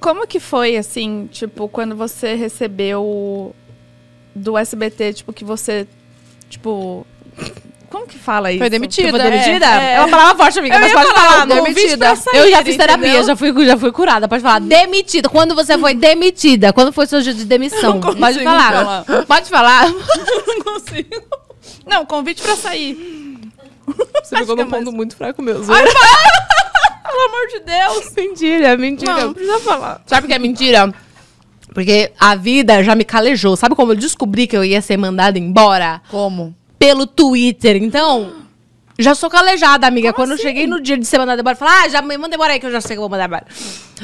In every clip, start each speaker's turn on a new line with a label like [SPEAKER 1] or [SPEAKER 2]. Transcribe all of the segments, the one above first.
[SPEAKER 1] Como que foi, assim, tipo, quando você recebeu do SBT, tipo, que você, tipo... Como que fala isso? Foi demitida. Foi tipo, demitida? É, é. Ela falava forte, amiga, eu mas pode falar. falar demitida. Sair, eu já fiz terapia, já fui, já fui curada. Pode falar. Uhum. Demitida. Quando você foi demitida? Quando foi seu dia de demissão? Pode falar. falar. Pode falar. Não consigo. Não, convite pra sair. Você Acho pegou é ponto mais... muito fraco mesmo. Ai, de Deus. Mentira, mentira. Não, não precisa falar. Sabe o que é mentira? Porque a vida já me calejou. Sabe como eu descobri que eu ia ser mandada embora? Como? Pelo Twitter. Então, já sou calejada, amiga. Como Quando assim? eu cheguei no dia de ser mandada embora, eu falei, ah, já me manda embora aí que eu já sei que eu vou mandar embora.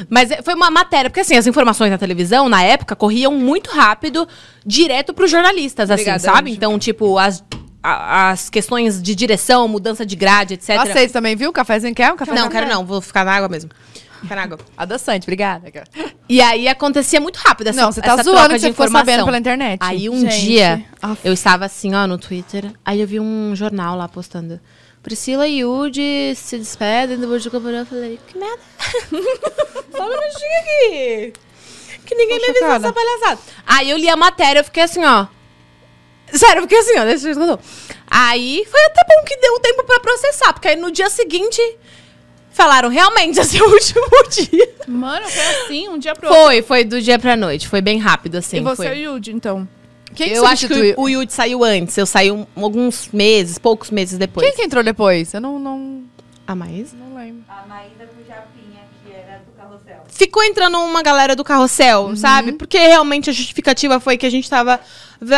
[SPEAKER 1] Mas eh, foi uma matéria, porque assim, as informações na televisão, na época, corriam muito rápido, direto pros jornalistas, assim, sabe? Então, tipo, as as questões de direção, mudança de grade, etc. vocês também, viu? Cafézinho quer um café? Não, quero não. Vou ficar na água mesmo. Ficar na água. Tá Adoçante, obrigada. E aí acontecia muito rápido essa Não, você tá zoando que você ficou sabendo pela internet. Aí um Gente, dia, eu estava assim, ó, no Twitter. Aí eu vi um jornal lá postando... Priscila e Yudi se despedem do Burj de Eu falei, que merda. Só um minutinho aqui. Que ninguém me avisou essa palhaçada. Aí eu li a matéria, eu fiquei assim, ó. Sério, porque assim, ó, deixa eu Aí foi até bom que deu tempo pra processar, porque aí no dia seguinte falaram realmente esse é o último dia. Mano, foi assim, um dia pro foi, outro. Foi, foi do dia pra noite, foi bem rápido assim. E você foi. e o Yudi, então? Quem eu que acho que o Yudi saiu antes, eu saí um, alguns meses, poucos meses depois. Quem que entrou depois? Eu não. não... A Maísa? Não lembro. A Maísa com o Japinha ficou entrando uma galera do carrossel, uhum. sabe? Porque realmente a justificativa foi que a gente estava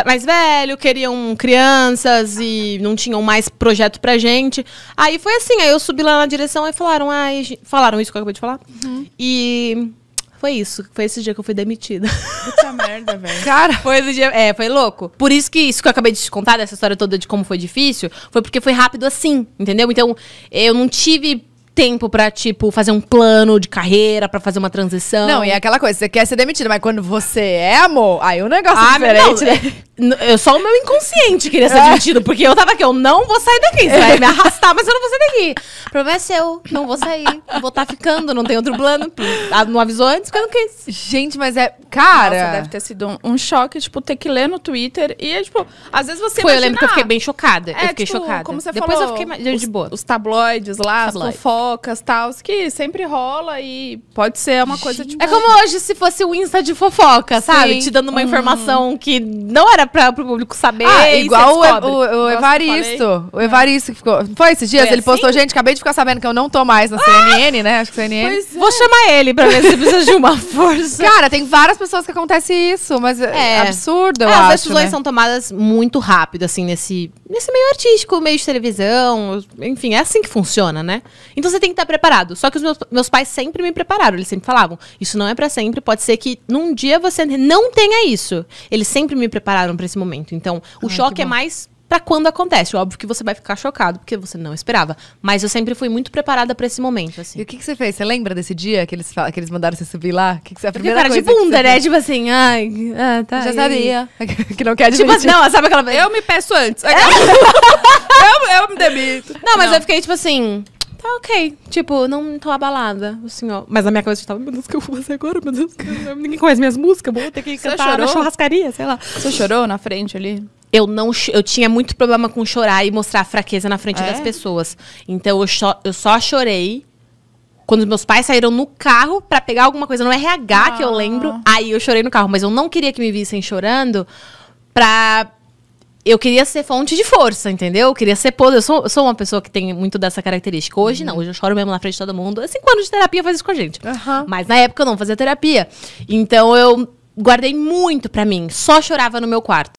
[SPEAKER 1] mais velho, queriam crianças e não tinham mais projeto pra gente. Aí foi assim, aí eu subi lá na direção e falaram, ah, falaram isso que eu acabei de falar. Uhum. E foi isso, foi esse dia que eu fui demitida. Puta merda, velho. Cara, foi esse dia, é, foi louco. Por isso que isso que eu acabei de te contar dessa história toda de como foi difícil, foi porque foi rápido assim, entendeu? Então, eu não tive tempo pra, tipo, fazer um plano de carreira, pra fazer uma transição. Não, e é aquela coisa, você quer ser demitido, mas quando você é amor, aí o negócio é ah, é diferente, não, né? Eu é só o meu inconsciente queria tá ser admitido, porque eu tava aqui, eu não vou sair daqui. Você vai me arrastar, mas eu não vou sair daqui. O problema é seu, não vou sair. Vou estar tá ficando, não tem outro plano. Ah, não avisou antes que eu não quis. Gente, mas é. Cara. Nossa, deve ter sido um, um, choque, tipo, ter que ler no Twitter. E é, tipo, às vezes você. Foi, imagina, eu lembro que eu fiquei bem chocada. É, eu fiquei tipo, chocada. Como você Depois falou, eu fiquei mais, de boa. Os tabloides lá, as fofocas tal, que sempre rola e pode ser uma coisa, tipo. É como hoje se fosse o Insta de fofoca, sabe? Sim. Te dando uma hum. informação que não era para o público saber. Ah, igual o, o, o Evaristo. O é. Evaristo que ficou. Foi esses dias? Foi ele assim? postou, gente, acabei de ficar sabendo que eu não tô mais na CNN, ah! né? Acho que CNN. Pois Vou é. chamar ele para ver se precisa de uma força. Cara, tem várias pessoas que acontece isso, mas é, é absurdo, eu é, acho. As decisões né? são tomadas muito rápido, assim, nesse, nesse meio artístico, meio de televisão. Enfim, é assim que funciona, né? Então você tem que estar tá preparado. Só que os meus, meus pais sempre me prepararam. Eles sempre falavam: isso não é para sempre. Pode ser que num dia você não tenha isso. Eles sempre me prepararam para esse momento. Então, o Ai, choque é mais para quando acontece. Óbvio que você vai ficar chocado, porque você não esperava. Mas eu sempre fui muito preparada para esse momento, assim. E o que, que você fez? Você lembra desse dia que eles, que eles mandaram você subir lá? Que que você, fez? cara de bunda, né? Tipo assim, ai, ah, tá. Já aí. sabia. que não quer tipo, admitir. Tipo, não, sabe aquela... Eu me peço antes. É. eu, eu me demito. Não, mas não. eu fiquei tipo assim... Tá ok. Tipo, não tô abalada. O assim, senhor. Mas a minha cabeça estava, meu Deus, o que eu vou fazer agora? Meu Deus, ninguém conhece minhas músicas, vou ter que Você cantar chorou? na churrascaria, sei lá. Você chorou na frente ali? Eu não eu tinha muito problema com chorar e mostrar fraqueza na frente ah, é? das pessoas. Então eu, cho, eu só chorei quando meus pais saíram no carro para pegar alguma coisa no RH ah. que eu lembro. Ah. Aí eu chorei no carro, mas eu não queria que me vissem chorando pra eu queria ser fonte de força, entendeu? Eu queria ser poder. Eu sou, sou uma pessoa que tem muito dessa característica. Hoje uhum. não, hoje eu choro mesmo na frente de todo mundo. Cinco anos de terapia faz isso com a gente. Uhum. Mas na época eu não fazia terapia. Então eu guardei muito pra mim. Só chorava no meu quarto.